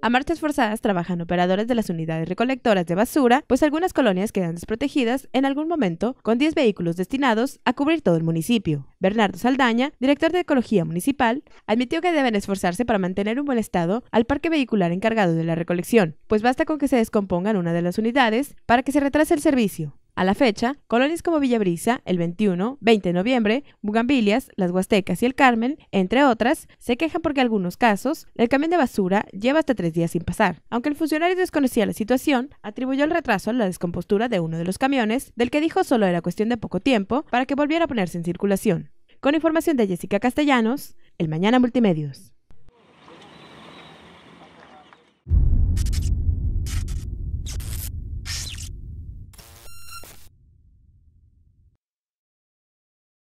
A marchas forzadas trabajan operadores de las unidades recolectoras de basura, pues algunas colonias quedan desprotegidas en algún momento, con 10 vehículos destinados a cubrir todo el municipio. Bernardo Saldaña, director de Ecología Municipal, admitió que deben esforzarse para mantener un buen estado al parque vehicular encargado de la recolección, pues basta con que se descompongan una de las unidades para que se retrase el servicio. A la fecha, colonias como Villabrisa, el 21, 20 de noviembre, Bugambilias, las Huastecas y el Carmen, entre otras, se quejan porque en algunos casos el camión de basura lleva hasta tres días sin pasar. Aunque el funcionario desconocía la situación, atribuyó el retraso a la descompostura de uno de los camiones, del que dijo solo era cuestión de poco tiempo para que volviera a ponerse en circulación. Con información de Jessica Castellanos, el Mañana Multimedios.